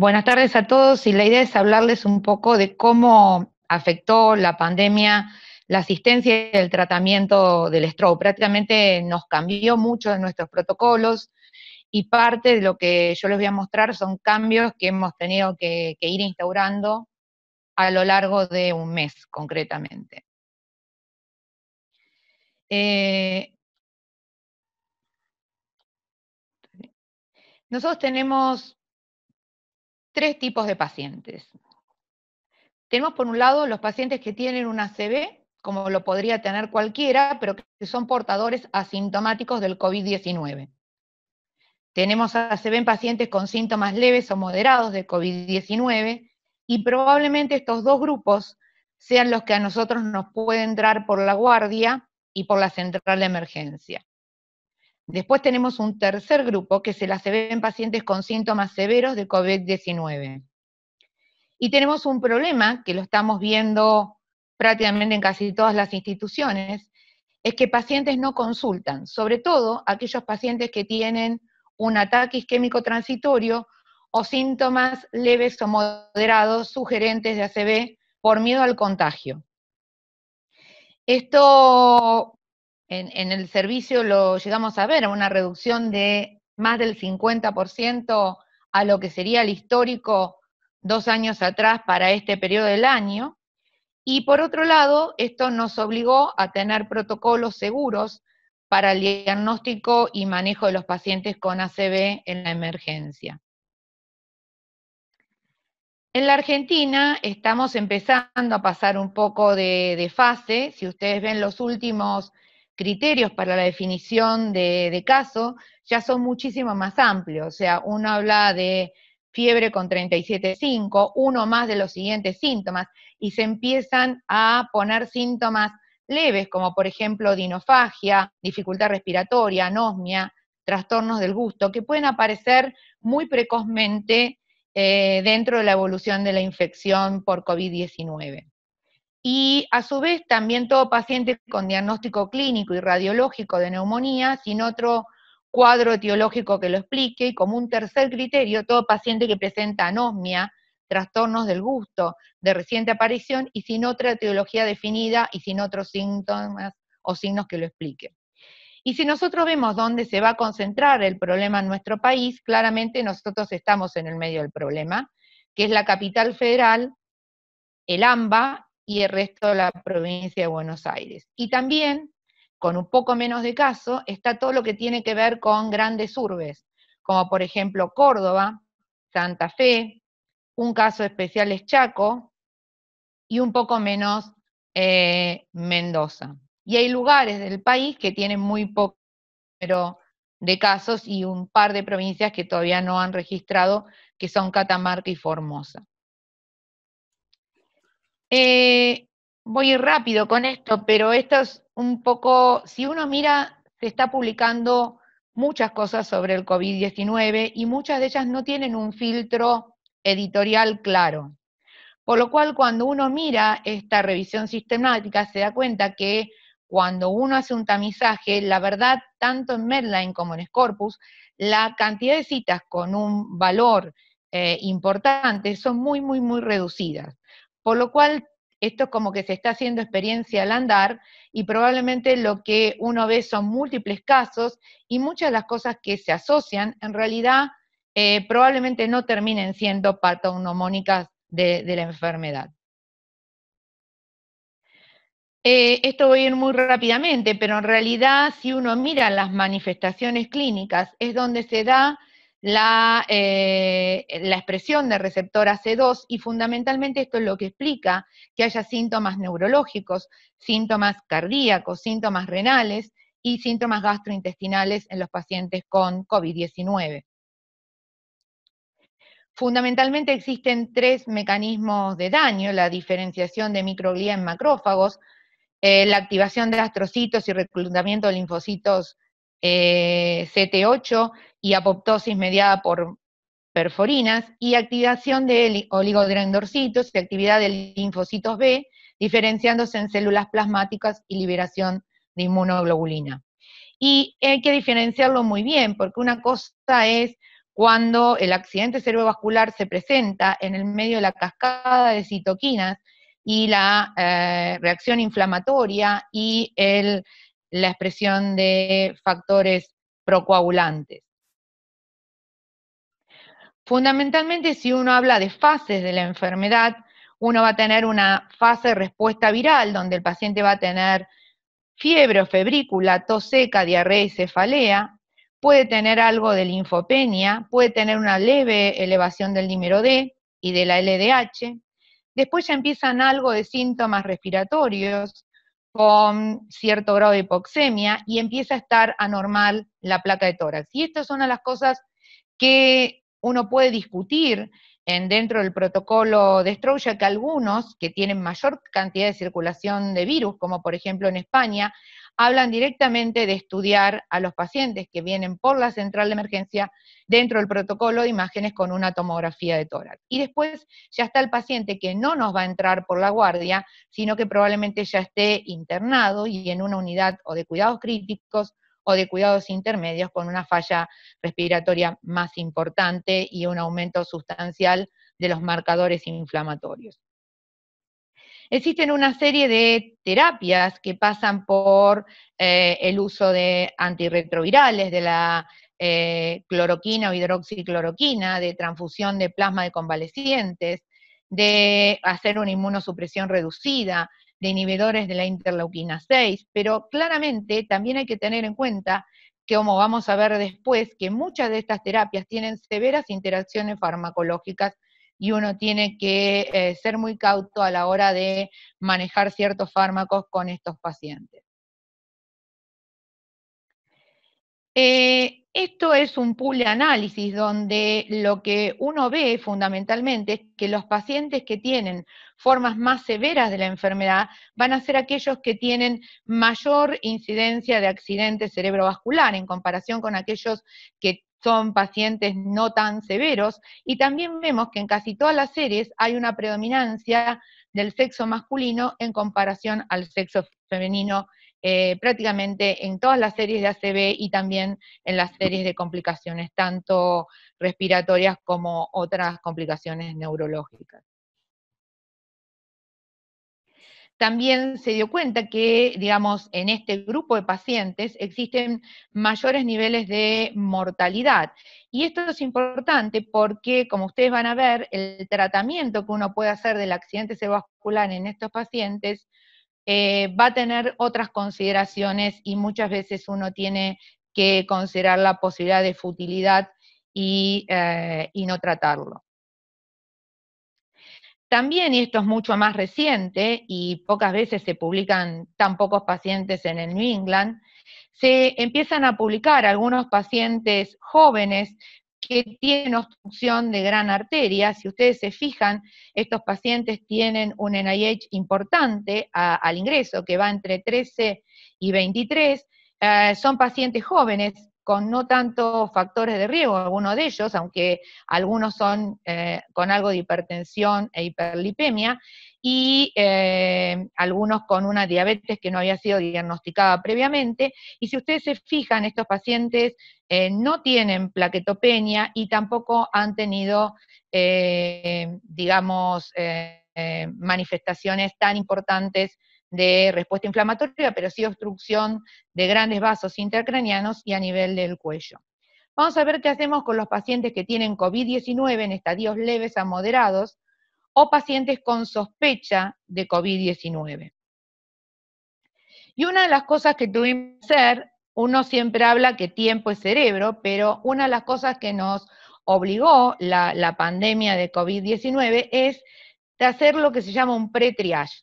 Buenas tardes a todos y la idea es hablarles un poco de cómo afectó la pandemia la asistencia y el tratamiento del stroke. Prácticamente nos cambió mucho de nuestros protocolos y parte de lo que yo les voy a mostrar son cambios que hemos tenido que, ir instaurando a lo largo de un mes concretamente. Eh, nosotros tenemos tres tipos de pacientes. Tenemos por un lado los pacientes que tienen un ACV, como lo podría tener cualquiera, pero que son portadores asintomáticos del COVID-19. Tenemos ACV en pacientes con síntomas leves o moderados de COVID-19 y probablemente estos dos grupos sean los que a nosotros nos pueden dar por la guardia y por la central de emergencia. Después tenemos un tercer grupo que se se ve en pacientes con síntomas severos de COVID-19. Y tenemos un problema que lo estamos viendo prácticamente en casi todas las instituciones, es que pacientes no consultan, sobre todo aquellos pacientes que tienen un ataque isquémico transitorio o síntomas leves o moderados sugerentes de ACB por miedo al contagio. Esto en, el servicio lo llegamos a ver, una reducción de más del 50% a lo que sería el histórico dos años atrás para este periodo del año. Y por otro lado, esto nos obligó a tener protocolos seguros para el diagnóstico y manejo de los pacientes con ACB en la emergencia. En la Argentina estamos empezando a pasar un poco de fase. Si ustedes ven los últimos criterios para la definición de, caso ya son muchísimo más amplios. O sea, uno habla de fiebre con 37.5, uno más de los siguientes síntomas, y se empiezan a poner síntomas leves, como por ejemplo dinofagia, dificultad respiratoria, anosmia, trastornos del gusto, que pueden aparecer muy precozmente eh, dentro de la evolución de la infección por COVID-19. Y a su vez, también todo paciente con diagnóstico clínico y radiológico de neumonía, sin otro cuadro etiológico que lo explique, y como un tercer criterio, todo paciente que presenta anosmia, trastornos del gusto de reciente aparición, y sin otra etiología definida y sin otros síntomas o signos que lo explique. Y si nosotros vemos dónde se va a concentrar el problema en nuestro país, claramente nosotros estamos en el medio del problema, que es la capital federal, el AMBA y el resto de la provincia de Buenos Aires. Y también, con un poco menos de caso, está todo lo que tiene que ver con grandes urbes, como por ejemplo Córdoba, Santa Fe, un caso especial es Chaco y un poco menos eh, Mendoza. Y hay lugares del país que tienen muy poco número de casos y un par de provincias que todavía no han registrado, que son Catamarca y Formosa. Eh, voy rápido con esto, pero esto es un poco, si uno mira, se está publicando muchas cosas sobre el COVID-19 y muchas de ellas no tienen un filtro editorial claro. Por lo cual, cuando uno mira esta revisión sistemática, se da cuenta que cuando uno hace un tamizaje, la verdad, tanto en Medline como en Scorpus, la cantidad de citas con un valor eh, importante son muy, muy, muy reducidas. Por lo cual, esto es como que se está haciendo experiencia al andar y probablemente lo que uno ve son múltiples casos y muchas de las cosas que se asocian en realidad eh, probablemente no terminen siendo patognomónicas de, la enfermedad. Eh, esto voy a ir muy rápidamente, pero en realidad si uno mira las manifestaciones clínicas es donde se da eh, la, expresión de receptor c 2 y fundamentalmente esto es lo que explica que haya síntomas neurológicos, síntomas cardíacos, síntomas renales y síntomas gastrointestinales en los pacientes con COVID-19. Fundamentalmente existen tres mecanismos de daño, la diferenciación de microglía en macrófagos, eh, la activación de astrocitos y reclutamiento de linfocitos eh, CT8, y apoptosis mediada por perforinas y activación de oligodendrocitos y actividad de linfocitos B, diferenciándose en células plasmáticas y liberación de inmunoglobulina. Y hay que diferenciarlo muy bien, porque una cosa es cuando el accidente cerebrovascular se presenta en el medio de la cascada de citoquinas y la eh, reacción inflamatoria y la expresión de factores procoagulantes. Fundamentalmente, si uno habla de fases de la enfermedad, uno va a tener una fase de respuesta viral, donde el paciente va a tener fiebre o febrícula, tos seca, diarrea y cefalea, puede tener algo de linfopenia, puede tener una leve elevación del número D y de la LDH. Después ya empiezan algo de síntomas respiratorios con cierto grado de hipoxemia y empieza a estar anormal la placa de tórax. Y estas son las cosas que uno puede discutir en, dentro del protocolo de ya que algunos que tienen mayor cantidad de circulación de virus, como por ejemplo en España, hablan directamente de estudiar a los pacientes que vienen por la central de emergencia dentro del protocolo de imágenes con una tomografía de tórax. Y después ya está el paciente que no nos va a entrar por la guardia, sino que probablemente ya esté internado y en una unidad o de cuidados críticos o de cuidados intermedios con una falla respiratoria más importante y un aumento sustancial de los marcadores inflamatorios. Existen una serie de terapias que pasan por eh, el uso de antirretrovirales, de la eh, cloroquina o hidroxicloroquina, de transfusión de plasma de convalecientes, de hacer una inmunosupresión reducida, de inhibidores de la interleuquina 6, pero claramente también hay que tener en cuenta que, como vamos a ver después, que muchas de estas terapias tienen severas interacciones farmacológicas y uno tiene que eh, ser muy cauto a la hora de manejar ciertos fármacos con estos pacientes. Eh, esto es un pool de análisis donde lo que uno ve fundamentalmente es que los pacientes que tienen formas más severas de la enfermedad van a ser aquellos que tienen mayor incidencia de accidente cerebrovascular en comparación con aquellos que son pacientes no tan severos y también vemos que en casi todas las series hay una predominancia del sexo masculino en comparación al sexo femenino eh, prácticamente en todas las series de ACB y también en las series de complicaciones, tanto respiratorias como otras complicaciones neurológicas. También se dio cuenta que, digamos, en este grupo de pacientes existen mayores niveles de mortalidad. Y esto es importante porque, como ustedes van a ver, el tratamiento que uno puede hacer del accidente cerebrovascular en estos pacientes eh, va a tener otras consideraciones y muchas veces uno tiene que considerar la posibilidad de futilidad y, eh, y no tratarlo. También, y esto es mucho más reciente, y pocas veces se publican tan pocos pacientes en el New England, se empiezan a publicar algunos pacientes jóvenes que tienen obstrucción de gran arteria. Si ustedes se fijan, estos pacientes tienen un NIH importante al ingreso, que va entre 13 y 23. Eh, son pacientes jóvenes con no tantos factores de riesgo, algunos de ellos, aunque algunos son eh, con algo de hipertensión e hiperlipemia, y eh, algunos con una diabetes que no había sido diagnosticada previamente. Y si ustedes se fijan, estos pacientes eh, no tienen plaquetopenia y tampoco han tenido, eh, digamos, manifestaciones tan importantes de respuesta inflamatoria, pero sí obstrucción de grandes vasos intracranianos y a nivel del cuello. Vamos a ver qué hacemos con los pacientes que tienen COVID-19 en estadios leves a moderados, o pacientes con sospecha de COVID-19. Y una de las cosas que tuvimos que hacer, uno siempre habla que tiempo es cerebro, pero una de las cosas que nos obligó la, pandemia de COVID-19 es hacer lo que se llama un pretriage.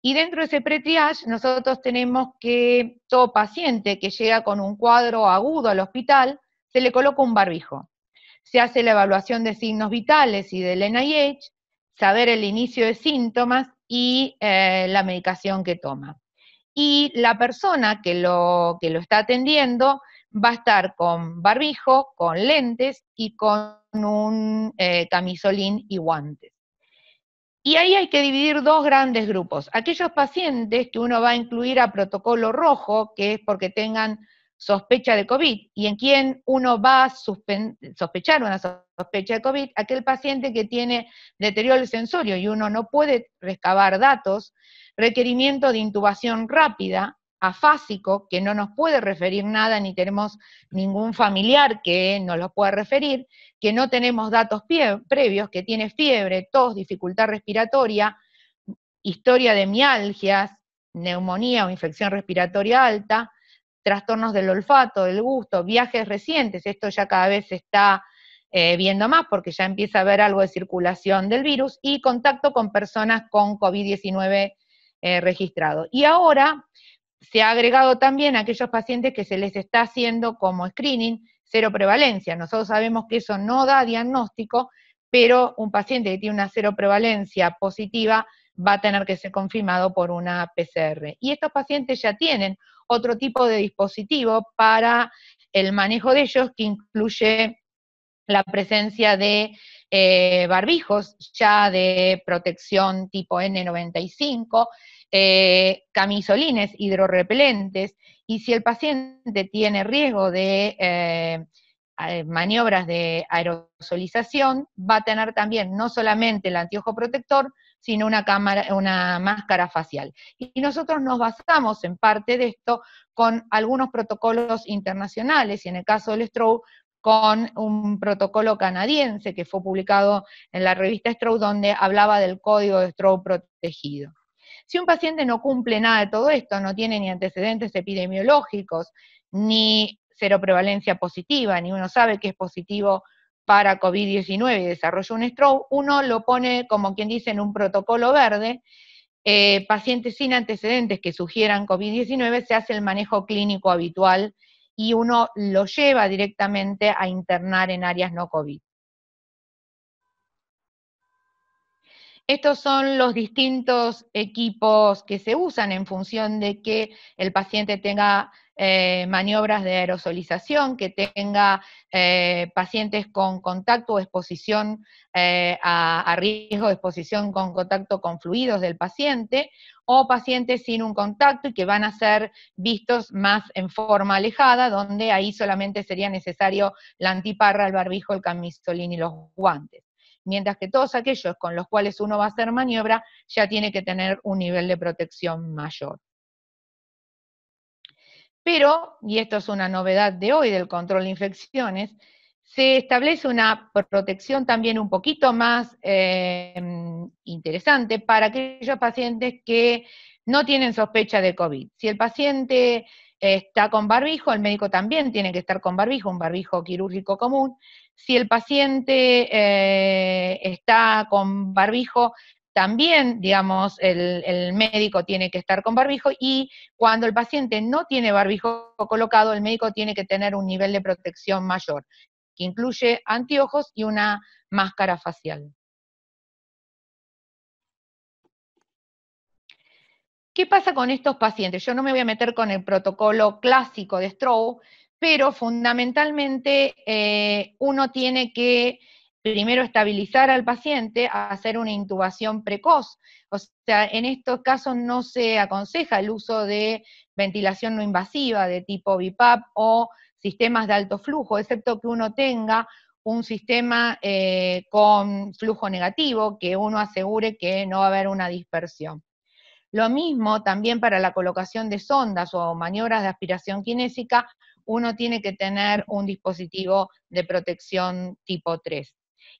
Y dentro de ese pretriage nosotros tenemos que todo paciente que llega con un cuadro agudo al hospital, se le coloca un barbijo. Se hace la evaluación de signos vitales y del NIH, saber el inicio de síntomas y eh, la medicación que toma. Y la persona que lo, lo está atendiendo va a estar con barbijo, con lentes y con un eh, camisolín y guantes. Y ahí hay que dividir dos grandes grupos. Aquellos pacientes que uno va a incluir a protocolo rojo, que es porque tengan sospecha de COVID y en quien uno va a sospechar una sospecha sospecha de COVID, aquel paciente que tiene deterioro del sensorio y uno no puede rescabar datos, requerimiento de intubación rápida, afásico, que no nos puede referir nada, ni tenemos ningún familiar que nos lo pueda referir, que no tenemos datos previos, que tiene fiebre, tos, dificultad respiratoria, historia de mialgias, neumonía o infección respiratoria alta, trastornos del olfato, del gusto, viajes recientes, esto ya cada vez está eh, viendo más porque ya empieza a haber algo de circulación del virus y contacto con personas con COVID-19 eh, registrado. Y ahora se ha agregado también a aquellos pacientes que se les está haciendo como screening cero prevalencia. Nosotros sabemos que eso no da diagnóstico, pero un paciente que tiene una cero prevalencia positiva va a tener que ser confirmado por una PCR. Y estos pacientes ya tienen otro tipo de dispositivo para el manejo de ellos que incluye la presencia de eh, barbijos ya de protección tipo N95, eh, camisolines hidrorrepelentes, y si el paciente tiene riesgo de eh, maniobras de aerosolización, va a tener también no solamente el antiojo protector, sino una, cámara, una máscara facial. Y nosotros nos basamos en parte de esto con algunos protocolos internacionales, y en el caso del stroke, con un protocolo canadiense que fue publicado en la revista Stroud, donde hablaba del código de Stroud protegido. Si un paciente no cumple nada de todo esto, no tiene ni antecedentes epidemiológicos, ni seroprevalencia positiva, ni uno sabe que es positivo para COVID-19 y desarrolla un stroke, uno lo pone, como quien dice, en un protocolo verde. Eh, pacientes sin antecedentes que sugieran COVID-19 se hace el manejo clínico habitual y uno lo lleva directamente a internar en áreas no COVID. Estos son los distintos equipos que se usan en función de que el paciente tenga eh, maniobras de aerosolización, que tenga eh, pacientes con contacto o exposición eh, a, a, riesgo de exposición con contacto con fluidos del paciente, o pacientes sin un contacto y que van a ser vistos más en forma alejada, donde ahí solamente sería necesario la antiparra, el barbijo, el camisolín y los guantes mientras que todos aquellos con los cuales uno va a hacer maniobra ya tiene que tener un nivel de protección mayor. Pero, y esto es una novedad de hoy del control de infecciones, se establece una protección también un poquito más em, interesante para aquellos pacientes que no tienen sospecha de COVID. Si el paciente está con barbijo, el médico también tiene que estar con barbijo, un barbijo quirúrgico común. Si el paciente eh, está con barbijo, también, digamos, el, médico tiene que estar con barbijo y cuando el paciente no tiene barbijo colocado, el médico tiene que tener un nivel de protección mayor, que incluye anteojos y una máscara facial. ¿Qué pasa con estos pacientes? Yo no me voy a meter con el protocolo clásico de Stroh, pero fundamentalmente eh, uno tiene que primero estabilizar al paciente, hacer una intubación precoz. O sea, en estos casos no se aconseja el uso de ventilación no invasiva de tipo BIPAP o sistemas de alto flujo, excepto que uno tenga un sistema eh, con flujo negativo, que uno asegure que no va a haber una dispersión. Lo mismo también para la colocación de sondas o maniobras de aspiración kinésica, uno tiene que tener un dispositivo de protección tipo 3.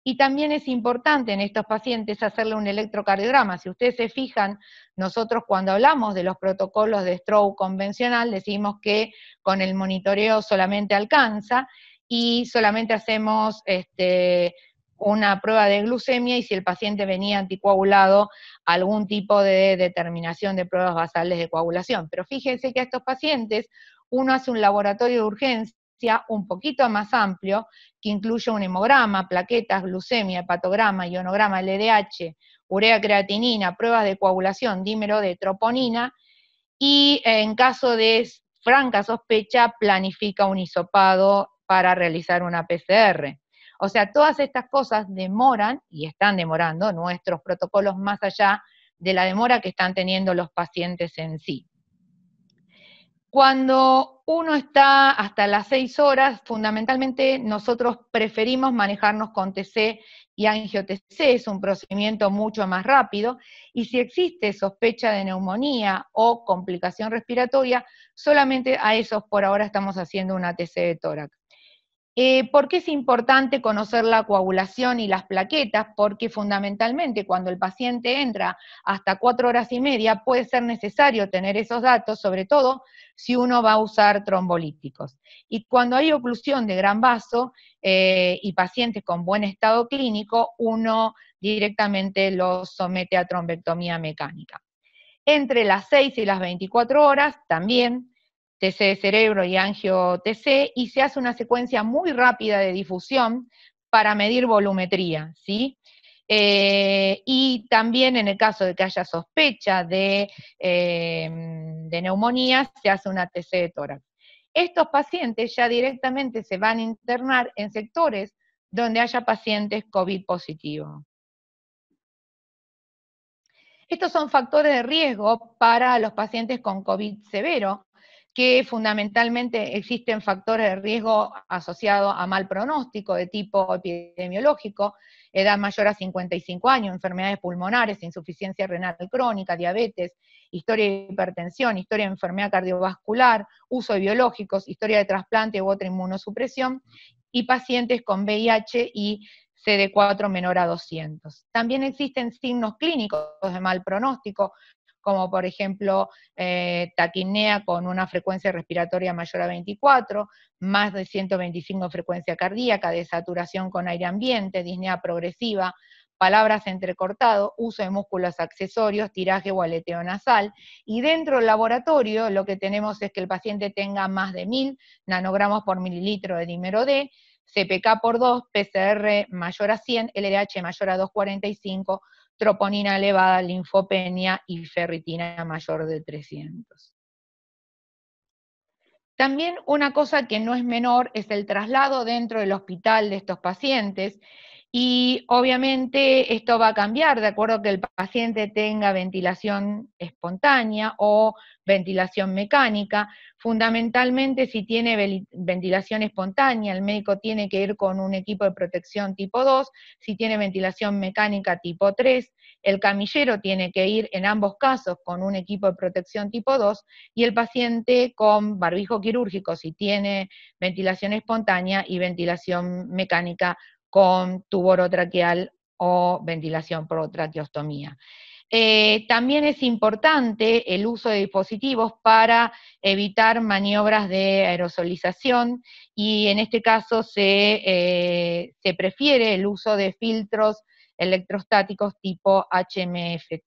Y también es importante en estos pacientes hacerle un electrocardiograma. Si ustedes se fijan, nosotros cuando hablamos de los protocolos de stroke convencional decimos que con el monitoreo solamente alcanza y solamente hacemos este, una prueba de glucemia y si el paciente venía anticoagulado, algún tipo de determinación de pruebas basales de coagulación. Pero fíjense que a estos pacientes uno hace un laboratorio de urgencia un poquito más amplio, que incluye un hemograma, plaquetas, glucemia, hepatograma, ionograma, LDH, urea creatinina, pruebas de coagulación, dímero de troponina, y en caso de franca sospecha, planifica un hisopado para realizar una PCR. O sea, todas estas cosas demoran y están demorando nuestros protocolos más allá de la demora que están teniendo los pacientes en sí. Cuando uno está hasta las seis horas, fundamentalmente nosotros preferimos manejarnos con TC y TC, es un procedimiento mucho más rápido y si existe sospecha de neumonía o complicación respiratoria, solamente a esos por ahora estamos haciendo una TC de tórax. Eh, ¿Por qué es importante conocer la coagulación y las plaquetas? Porque fundamentalmente cuando el paciente entra hasta cuatro horas y media puede ser necesario tener esos datos, sobre todo si uno va a usar trombolíticos. Y cuando hay oclusión de gran vaso eh, y pacientes con buen estado clínico, uno directamente los somete a trombectomía mecánica. Entre las 6 y las 24 horas también TC de cerebro y angio-TC, y se hace una secuencia muy rápida de difusión para medir volumetría, ¿sí? Eh, y también en el caso de que haya sospecha de, em, de neumonía, se hace una TC de tórax. Estos pacientes ya directamente se van a internar en sectores donde haya pacientes COVID positivo. Estos son factores de riesgo para los pacientes con COVID severo que fundamentalmente existen factores de riesgo asociados a mal pronóstico de tipo epidemiológico, edad mayor a 55 años, enfermedades pulmonares, insuficiencia renal crónica, diabetes, historia de hipertensión, historia de enfermedad cardiovascular, uso de biológicos, historia de trasplante u otra inmunosupresión, y pacientes con VIH y CD4 menor a 200. También existen signos clínicos de mal pronóstico, como por ejemplo eh, taquinea con una frecuencia respiratoria mayor a 24, más de 125 frecuencia cardíaca, desaturación con aire ambiente, disnea progresiva, palabras entrecortado, uso de músculos accesorios, tiraje o aleteo nasal. Y dentro del laboratorio lo que tenemos es que el paciente tenga más de 1000 nanogramos por mililitro de dímero D, CPK por 2, PCR mayor a 100, LDH mayor a 245, troponina elevada, linfopenia y ferritina mayor de 300. También una cosa que no es menor es el traslado dentro del hospital de estos pacientes y obviamente esto va a cambiar de acuerdo a que el paciente tenga ventilación espontánea o ventilación mecánica. Fundamentalmente, si tiene ventilación espontánea, el médico tiene que ir con un equipo de protección tipo 2. Si tiene ventilación mecánica tipo 3, el camillero tiene que ir en ambos casos con un equipo de protección tipo 2 y el paciente con barbijo quirúrgico si tiene ventilación espontánea y ventilación mecánica con tubo orotraqueal o ventilación por traqueostomía. Eh, también es importante el uso de dispositivos para evitar maniobras de aerosolización y en este caso se, eh, se prefiere el uso de filtros electrostáticos tipo HMF.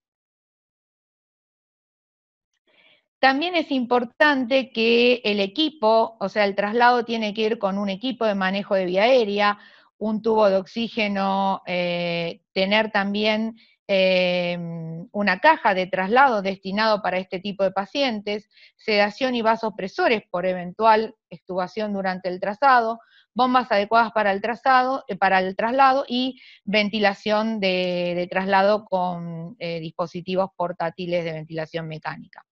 También es importante que el equipo, o sea, el traslado tiene que ir con un equipo de manejo de vía aérea, un tubo de oxígeno, eh, tener también eh, una caja de traslado destinado para este tipo de pacientes, sedación y vasopresores por eventual extubación durante el trazado, bombas adecuadas para el, eh, para el traslado y ventilación de traslado con dispositivos portátiles de ventilación mecánica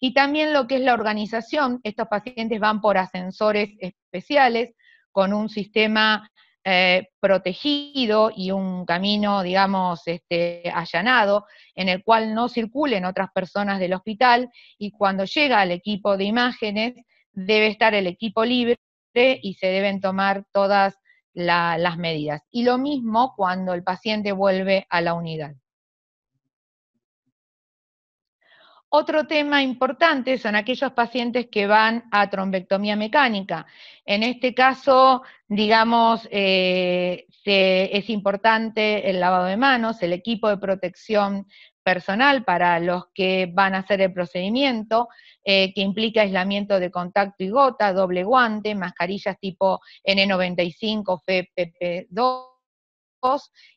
y también lo que es la organización. Estos pacientes van por ascensores especiales con un sistema eh, protegido y un camino, digamos, este, allanado, en el cual no circulen otras personas del hospital y cuando llega al equipo de imágenes debe estar el equipo libre y se deben tomar todas las medidas. Y lo mismo cuando el paciente vuelve a la unidad. Otro tema importante son aquellos pacientes que van a trombectomía mecánica. En este caso, digamos, eh, es importante el lavado de manos, el equipo de protección personal para los que van a hacer el procedimiento, eh, que implica aislamiento de contacto y gota, doble guante, mascarillas tipo N95, FPP2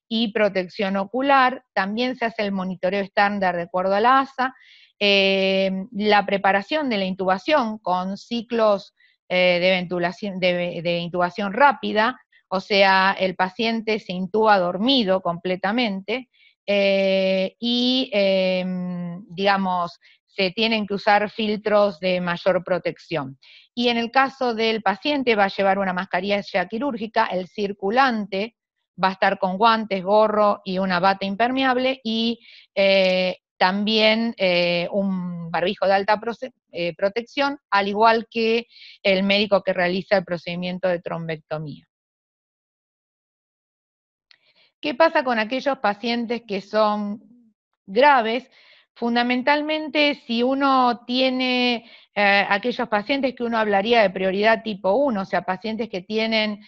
y protección ocular. También se hace el monitoreo estándar de acuerdo a la ASA. Eh, la preparación de la intubación con ciclos eh, de, de, intubación rápida, o sea, el paciente se intuba dormido completamente eh, y, em, digamos, se tienen que usar filtros de mayor protección. Y en el caso del paciente va a llevar una mascarilla quirúrgica, el circulante va a estar con guantes, gorro y una bata impermeable y también eh, un barbijo de alta eh, protección, al igual que el médico que realiza el procedimiento de trombectomía. ¿Qué pasa con aquellos pacientes que son graves? Fundamentalmente, si uno tiene eh, aquellos pacientes que uno hablaría de prioridad tipo 1, o sea, pacientes que tienen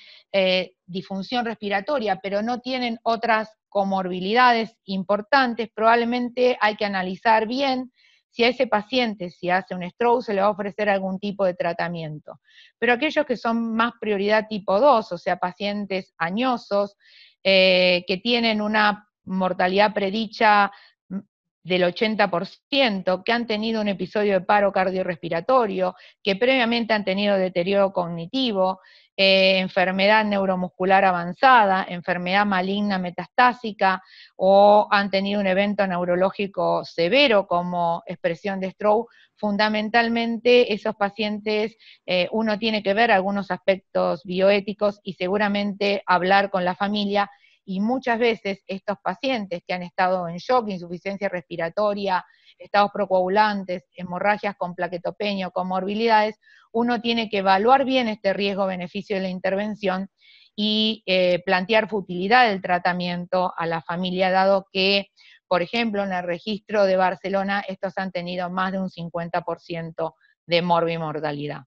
disfunción respiratoria, pero no tienen otras comorbilidades importantes, probablemente hay que analizar bien si a ese paciente, si hace un stroke, se le va a ofrecer algún tipo de tratamiento. Pero aquellos que son más prioridad tipo 2, o sea, pacientes añosos, eh, que tienen una mortalidad predicha mm, del 80%, que han tenido un episodio de paro cardiorrespiratorio, que previamente han tenido deterioro cognitivo, eh, enfermedad neuromuscular avanzada, enfermedad maligna metastásica o han tenido un evento neurológico severo como expresión de stroke, fundamentalmente esos pacientes eh, uno tiene que ver algunos aspectos bioéticos y seguramente hablar con la familia y muchas veces estos pacientes que han estado en shock, insuficiencia respiratoria, estados procoagulantes, hemorragias con plaquetopenia o comorbilidades, uno tiene que evaluar bien este riesgo-beneficio de la intervención y eh, plantear futilidad del tratamiento a la familia, dado que, por ejemplo, en el registro de Barcelona estos han tenido más de un 50% de morbimortalidad.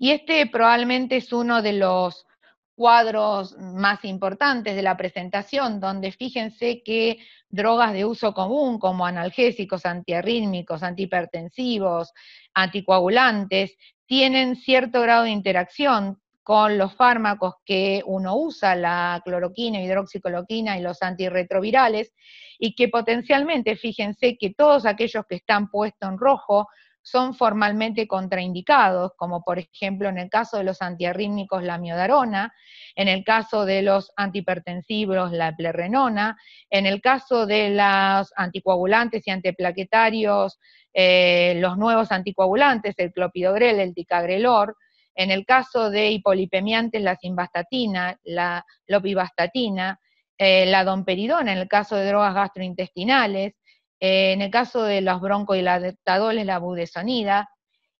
Y este probablemente es uno de los cuadros más importantes de la presentación, donde fíjense que drogas de uso común como analgésicos, antiarrítmicos, antihipertensivos, anticoagulantes, tienen cierto grado de interacción con los fármacos que uno usa, la cloroquina, hidroxicoloquina y los antirretrovirales, y que potencialmente, fíjense que todos aquellos que están puestos en rojo son formalmente contraindicados, como por ejemplo en el caso de los antiarrítmicos la miodarona, en el caso de los antihipertensivos la plerrenona, en el caso de los anticoagulantes y antiplaquetarios eh, los nuevos anticoagulantes, el clopidogrel, el ticagrelor, en el caso de hipolipemiantes la simvastatina, la lopivastatina, eh, la domperidona en el caso de drogas gastrointestinales, eh, en el caso de los broncodilatadores, la budesonida,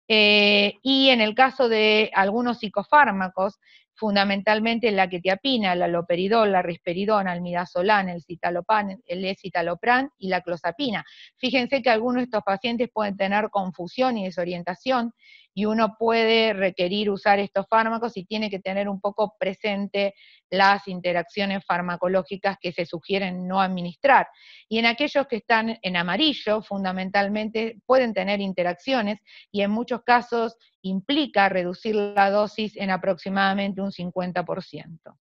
eh, y en el caso de algunos psicofármacos, fundamentalmente la quetiapina, la loperidol, la risperidona, el midazolam, el citalopran, el escitalopran y la clozapina. Fíjense que algunos de estos pacientes pueden tener confusión y desorientación y uno puede requerir usar estos fármacos y tiene que tener un poco presente las interacciones farmacológicas que se sugieren no administrar. Y en aquellos que están en amarillo, fundamentalmente, pueden tener interacciones y en muchos casos implica reducir la dosis en aproximadamente un 50%.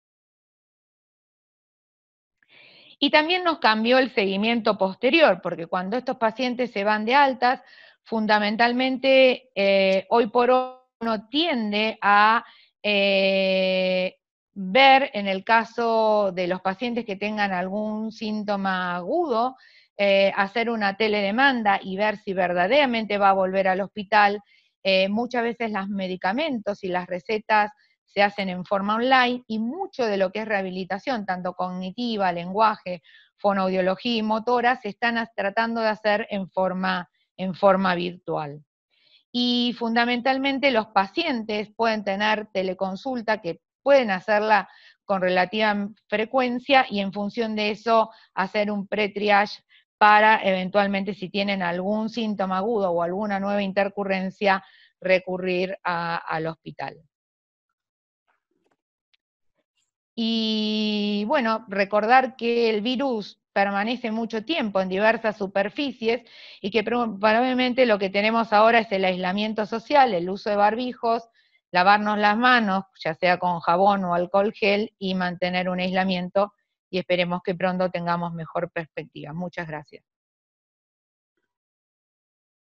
Y también nos cambió el seguimiento posterior, porque cuando estos pacientes se van de altas, fundamentalmente eh, hoy por hoy uno tiende a eh, ver en el caso de los pacientes que tengan algún síntoma agudo, eh, hacer una teledemanda y ver si verdaderamente va a volver al hospital. muchas veces los medicamentos y las recetas se hacen en forma online y mucho de lo que es rehabilitación, tanto cognitiva, lenguaje, fonoaudiología y motora, se están tratando de hacer en forma en forma virtual. Y fundamentalmente los pacientes pueden tener teleconsulta, que pueden hacerla con relativa frecuencia y en función de eso hacer un pre-triage para eventualmente si tienen algún síntoma agudo o alguna nueva intercurrencia recurrir al hospital. Y bueno, recordar que el virus permanece mucho tiempo en diversas superficies y que probablemente lo que tenemos ahora es el aislamiento social, el uso de barbijos, lavarnos las manos, ya sea con jabón o alcohol gel, y mantener un aislamiento y esperemos que pronto tengamos mejor perspectiva. Muchas gracias.